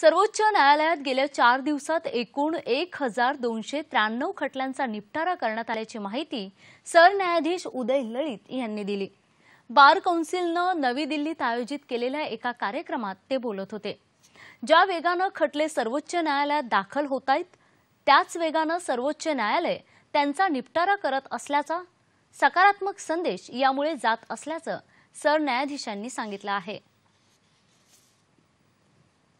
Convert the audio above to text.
सर्वोच्च न्यायालयात गेल्या चार दिवसात एकूण एक हजार दोनशे त्र्याण्णव खटल्यांचा निपटारा करण्यात आल्याची माहिती सरन्यायाधीश उदय लळित यांनी दिली बार कौन्सिलनं नवी दिल्लीत आयोजित केलेल्या एका कार्यक्रमात ते बोलत होते ज्या वेगानं खटले सर्वोच्च न्यायालयात दाखल होत आहेत त्याच वेगानं सर्वोच्च न्यायालय त्यांचा निपटारा करत असल्याचा सकारात्मक संदेश यामुळे जात असल्याचं सरन्यायाधीशांनी सांगितलं आहे